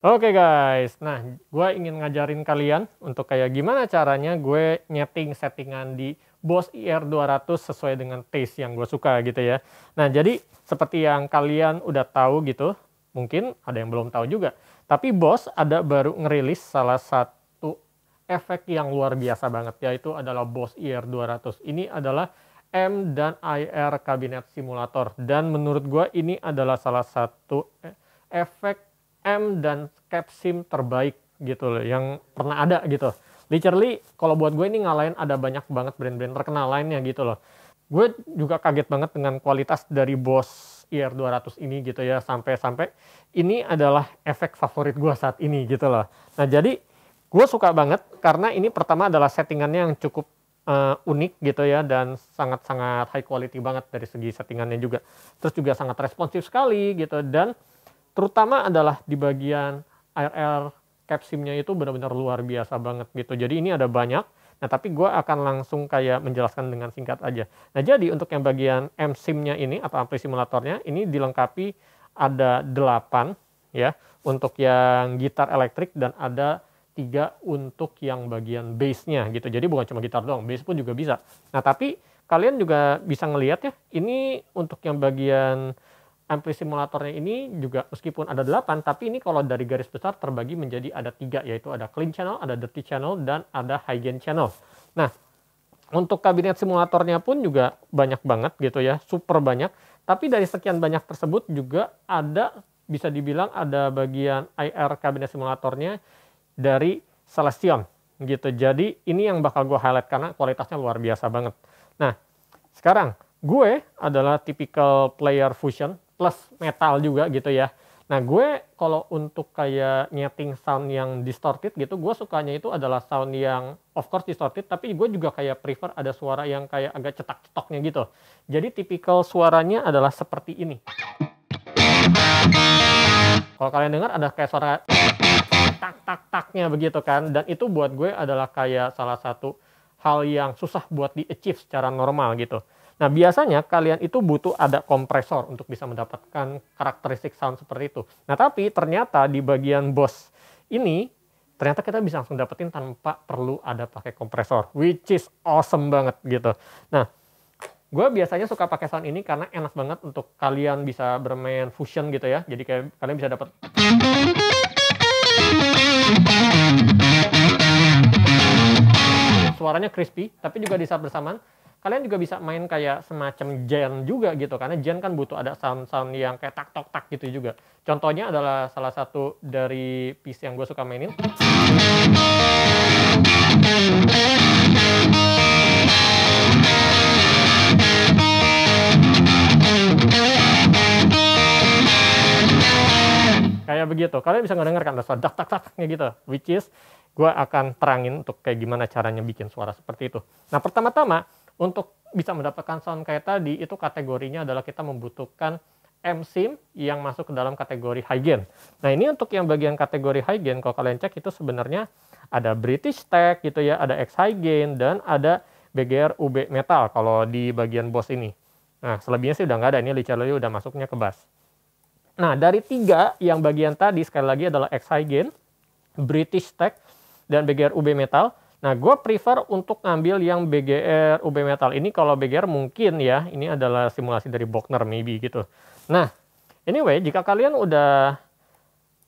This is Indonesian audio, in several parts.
Oke okay guys, nah gue ingin ngajarin kalian untuk kayak gimana caranya gue nyeting settingan di Boss IR200 sesuai dengan taste yang gue suka gitu ya. Nah jadi seperti yang kalian udah tahu gitu, mungkin ada yang belum tahu juga. Tapi Boss ada baru ngerilis salah satu efek yang luar biasa banget yaitu adalah Boss IR200. Ini adalah M dan IR kabinet simulator dan menurut gue ini adalah salah satu e-, efek M dan cap sim terbaik gitu loh yang pernah ada gitu. Literally kalau buat gue ini ngalahin ada banyak banget brand-brand terkenal lainnya gitu loh. Gue juga kaget banget dengan kualitas dari Bose IR200 e ini gitu ya sampai-sampai ini adalah efek favorit gue saat ini gitu loh. Nah jadi gue suka banget karena ini pertama adalah settingannya yang cukup uh, unik gitu ya dan sangat-sangat high quality banget dari segi settingannya juga. Terus juga sangat responsif sekali gitu dan terutama adalah di bagian air capsimnya itu benar-benar luar biasa banget gitu. Jadi ini ada banyak. Nah tapi gue akan langsung kayak menjelaskan dengan singkat aja. Nah jadi untuk yang bagian M simnya ini atau ampli simulatornya ini dilengkapi ada 8 ya untuk yang gitar elektrik dan ada tiga untuk yang bagian bassnya gitu. Jadi bukan cuma gitar doang, bass pun juga bisa. Nah tapi kalian juga bisa ngelihat ya, ini untuk yang bagian MP simulatornya ini juga meskipun ada 8 tapi ini kalau dari garis besar terbagi menjadi ada tiga yaitu ada clean channel, ada dirty channel dan ada high gain channel. Nah, untuk kabinet simulatornya pun juga banyak banget gitu ya, super banyak. Tapi dari sekian banyak tersebut juga ada bisa dibilang ada bagian IR kabinet simulatornya dari Celestion gitu. Jadi ini yang bakal gue highlight karena kualitasnya luar biasa banget. Nah, sekarang gue adalah tipikal player fusion plus metal juga gitu ya. Nah gue kalau untuk kayak nyeting sound yang distorted gitu, gue sukanya itu adalah sound yang of course distorted, tapi gue juga kayak prefer ada suara yang kayak agak cetak-cetaknya gitu. Jadi tipikal suaranya adalah seperti ini. Kalau kalian dengar ada kayak suara tak tak taknya begitu kan, dan itu buat gue adalah kayak salah satu hal yang susah buat di achieve secara normal gitu. Nah, biasanya kalian itu butuh ada kompresor untuk bisa mendapatkan karakteristik sound seperti itu. Nah, tapi ternyata di bagian bos ini ternyata kita bisa langsung dapetin tanpa perlu ada pakai kompresor, which is awesome banget gitu. Nah, gue biasanya suka pakai sound ini karena enak banget untuk kalian bisa bermain fusion gitu ya. Jadi kayak kalian bisa dapet suaranya crispy, tapi juga di saat bersamaan kalian juga bisa main kayak semacam gen juga gitu karena gen kan butuh ada sound-sound yang kayak tak tok tak gitu juga contohnya adalah salah satu dari piece yang gue suka mainin kayak begitu kalian bisa ngedengarkan ada suara tak tak taknya gitu which is gue akan terangin untuk kayak gimana caranya bikin suara seperti itu nah pertama-tama untuk bisa mendapatkan sound kayak tadi, itu kategorinya adalah kita membutuhkan m-sim yang masuk ke dalam kategori high gain. Nah ini untuk yang bagian kategori high gain, kalau kalian cek itu sebenarnya ada British Tech gitu ya, ada X high gain dan ada BGR UB metal kalau di bagian bos ini. Nah selebihnya sih udah nggak ada, ini literally udah masuknya ke bass. Nah dari tiga yang bagian tadi sekali lagi adalah X high gain, British Tech, dan BGR UB metal. Nah, gue prefer untuk ngambil yang BGR UB Metal. Ini kalau BGR mungkin ya, ini adalah simulasi dari Bockner maybe gitu. Nah, anyway, jika kalian udah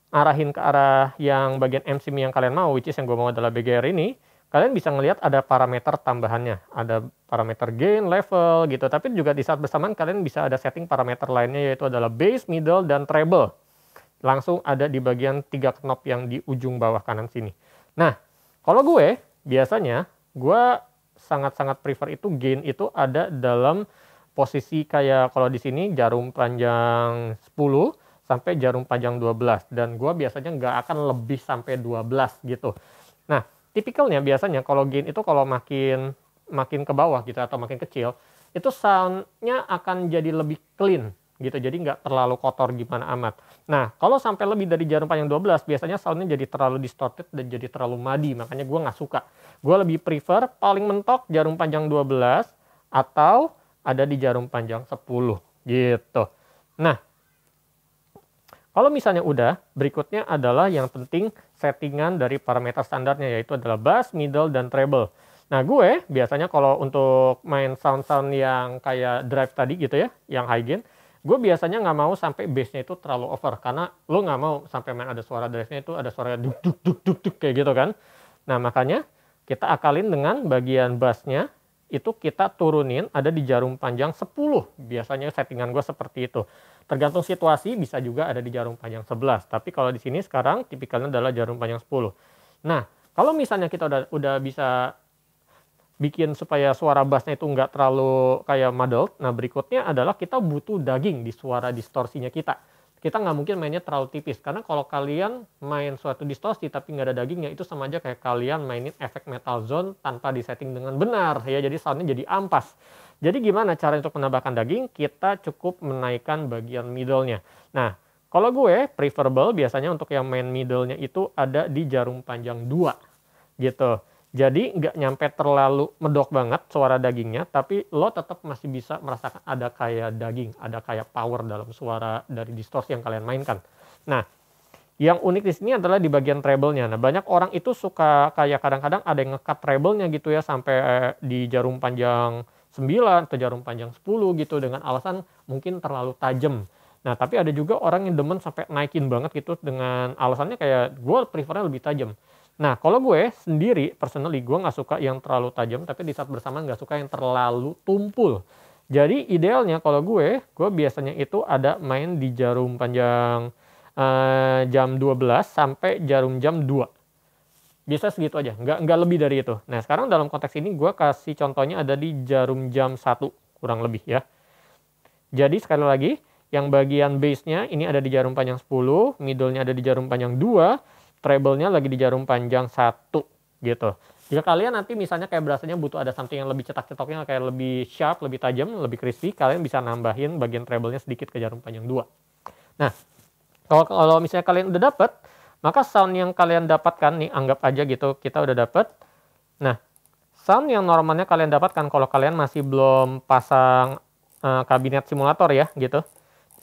arahin ke arah yang bagian MCM yang kalian mau, which is yang gue mau adalah BGR ini, kalian bisa ngelihat ada parameter tambahannya. Ada parameter gain, level gitu. Tapi juga di saat bersamaan kalian bisa ada setting parameter lainnya yaitu adalah base, middle, dan treble. Langsung ada di bagian tiga knob yang di ujung bawah kanan sini. Nah, kalau gue, biasanya gue sangat-sangat prefer itu gain itu ada dalam posisi kayak kalau di sini jarum panjang 10 sampai jarum panjang 12 dan gue biasanya nggak akan lebih sampai 12 gitu. Nah tipikalnya biasanya kalau gain itu kalau makin makin ke bawah gitu atau makin kecil itu soundnya akan jadi lebih clean gitu. Jadi nggak terlalu kotor gimana amat. Nah, kalau sampai lebih dari jarum panjang 12, biasanya soundnya jadi terlalu distorted dan jadi terlalu madi. Makanya gue nggak suka. Gue lebih prefer paling mentok jarum panjang 12 atau ada di jarum panjang 10 gitu. Nah, kalau misalnya udah, berikutnya adalah yang penting settingan dari parameter standarnya yaitu adalah bass, middle, dan treble. Nah gue biasanya kalau untuk main sound-sound yang kayak drive tadi gitu ya, yang high gain, gue biasanya nggak mau sampai bassnya itu terlalu over karena lo nggak mau sampai main ada suara drive-nya itu ada suara duk duk duk duk duk kayak gitu kan nah makanya kita akalin dengan bagian bassnya itu kita turunin ada di jarum panjang 10 biasanya settingan gue seperti itu tergantung situasi bisa juga ada di jarum panjang 11 tapi kalau di sini sekarang tipikalnya adalah jarum panjang 10 nah kalau misalnya kita udah udah bisa bikin supaya suara bassnya itu nggak terlalu kayak muddled. Nah berikutnya adalah kita butuh daging di suara distorsinya kita. Kita nggak mungkin mainnya terlalu tipis karena kalau kalian main suatu distorsi tapi nggak ada dagingnya itu sama aja kayak kalian mainin efek metal zone tanpa disetting dengan benar ya jadi soundnya jadi ampas. Jadi gimana cara untuk menambahkan daging? Kita cukup menaikkan bagian middlenya. Nah, kalau gue preferable biasanya untuk yang main middlenya itu ada di jarum panjang 2 gitu. Jadi nggak nyampe terlalu medok banget suara dagingnya, tapi lo tetap masih bisa merasakan ada kayak daging, ada kayak power dalam suara dari distorsi yang kalian mainkan. Nah, yang unik di sini adalah di bagian treble-nya. Nah, banyak orang itu suka kayak kadang-kadang ada yang ngekat treble-nya gitu ya sampai eh, di jarum panjang 9 atau jarum panjang 10 gitu dengan alasan mungkin terlalu tajam. Nah, tapi ada juga orang yang demen sampai naikin banget gitu dengan alasannya kayak gue prefernya lebih tajam. Nah kalau gue sendiri personally gue nggak suka yang terlalu tajam tapi di saat bersamaan nggak suka yang terlalu tumpul. Jadi idealnya kalau gue, gue biasanya itu ada main di jarum panjang eh, jam 12 sampai jarum jam 2. Bisa segitu aja, nggak, nggak lebih dari itu. Nah sekarang dalam konteks ini gue kasih contohnya ada di jarum jam 1 kurang lebih ya. Jadi sekali lagi, yang bagian base-nya ini ada di jarum panjang 10, middle-nya ada di jarum panjang 2, treble-nya lagi di jarum panjang satu gitu. Jika kalian nanti misalnya kayak berasanya butuh ada something yang lebih cetak cetoknya kayak lebih sharp, lebih tajam, lebih crispy, kalian bisa nambahin bagian treble-nya sedikit ke jarum panjang dua. Nah, kalau kalau misalnya kalian udah dapet, maka sound yang kalian dapatkan nih anggap aja gitu kita udah dapet. Nah, sound yang normalnya kalian dapatkan kalau kalian masih belum pasang uh, kabinet simulator ya gitu.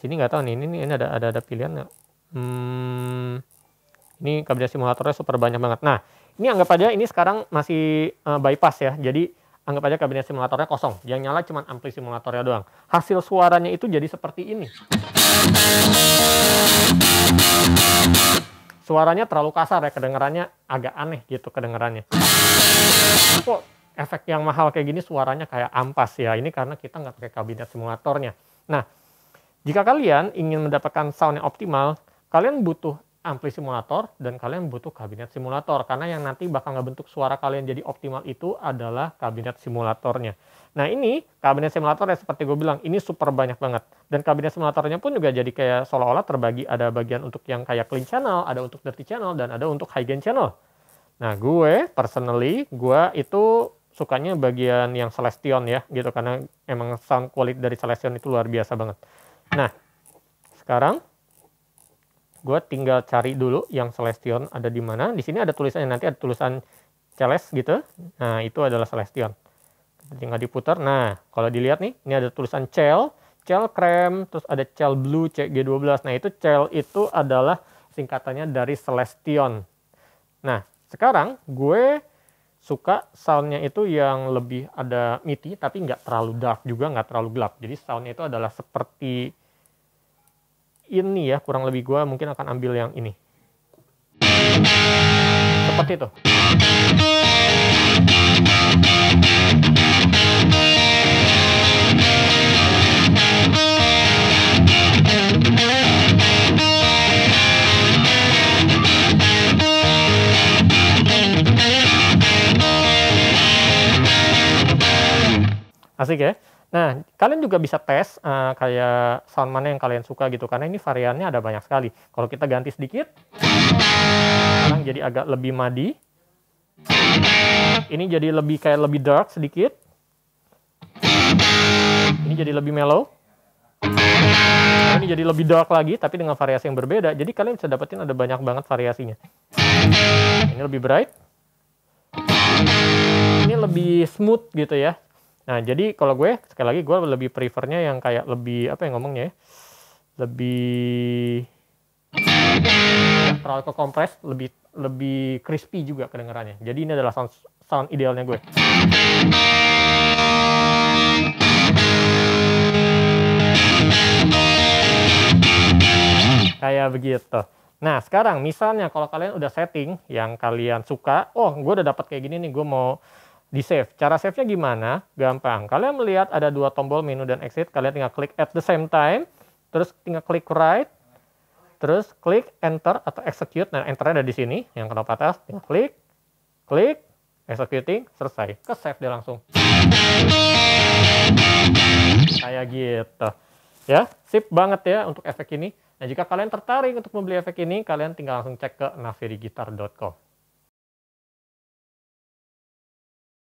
Sini nggak tahu nih ini, ini ada ada ada pilihan nggak? Hmm, ini kabinet simulatornya super banyak banget. Nah, ini anggap aja ini sekarang masih uh, bypass ya. Jadi anggap aja kabinet simulatornya kosong. Yang nyala cuma ampli simulatornya doang. Hasil suaranya itu jadi seperti ini. Suaranya terlalu kasar ya, kedengarannya agak aneh gitu kedengarannya. Kok efek yang mahal kayak gini suaranya kayak ampas ya. Ini karena kita nggak pakai kabinet simulatornya. Nah, jika kalian ingin mendapatkan sound yang optimal, kalian butuh ampli simulator dan kalian butuh kabinet simulator karena yang nanti bakal ngebentuk suara kalian jadi optimal itu adalah kabinet simulatornya. Nah ini kabinet simulator ya seperti gue bilang ini super banyak banget dan kabinet simulatornya pun juga jadi kayak seolah-olah terbagi ada bagian untuk yang kayak clean channel, ada untuk dirty channel dan ada untuk high gain channel. Nah gue personally gue itu sukanya bagian yang Celestion ya gitu karena emang sound quality dari Celestion itu luar biasa banget. Nah sekarang gue tinggal cari dulu yang Celestion ada di mana. Di sini ada tulisannya nanti ada tulisan Celes gitu. Nah, itu adalah Celestion. Tinggal diputar. Nah, kalau dilihat nih, ini ada tulisan Cel, Cel Krem, terus ada Cel Blue CG12. Nah, itu Cel itu adalah singkatannya dari Celestion. Nah, sekarang gue suka soundnya itu yang lebih ada midi tapi nggak terlalu dark juga nggak terlalu gelap jadi soundnya itu adalah seperti ini ya kurang lebih gue mungkin akan ambil yang ini seperti itu Asik ya? Nah, kalian juga bisa tes uh, kayak sound mana yang kalian suka gitu karena ini variannya ada banyak sekali. Kalau kita ganti sedikit sekarang jadi agak lebih madi. Ini jadi lebih kayak lebih dark sedikit. Ini jadi lebih mellow. Nah, ini jadi lebih dark lagi tapi dengan variasi yang berbeda. Jadi kalian bisa dapetin ada banyak banget variasinya. Ini lebih bright. Ini lebih smooth gitu ya Nah, jadi kalau gue sekali lagi gue lebih prefernya yang kayak lebih apa yang ngomongnya ya? Lebih terlalu ke kompres lebih lebih crispy juga kedengarannya. Jadi ini adalah sound sound idealnya gue. Kayak begitu. Nah, sekarang misalnya kalau kalian udah setting yang kalian suka, oh, gue udah dapat kayak gini nih, gue mau di save. Cara save-nya gimana? Gampang. Kalian melihat ada dua tombol menu dan exit, kalian tinggal klik at the same time, terus tinggal klik right, terus klik enter atau execute. Nah, enter ada di sini, yang kenapa atas, tinggal klik, klik, executing, selesai. Ke save dia langsung. Kayak gitu. Ya, sip banget ya untuk efek ini. Nah, jika kalian tertarik untuk membeli efek ini, kalian tinggal langsung cek ke navirigitar.com.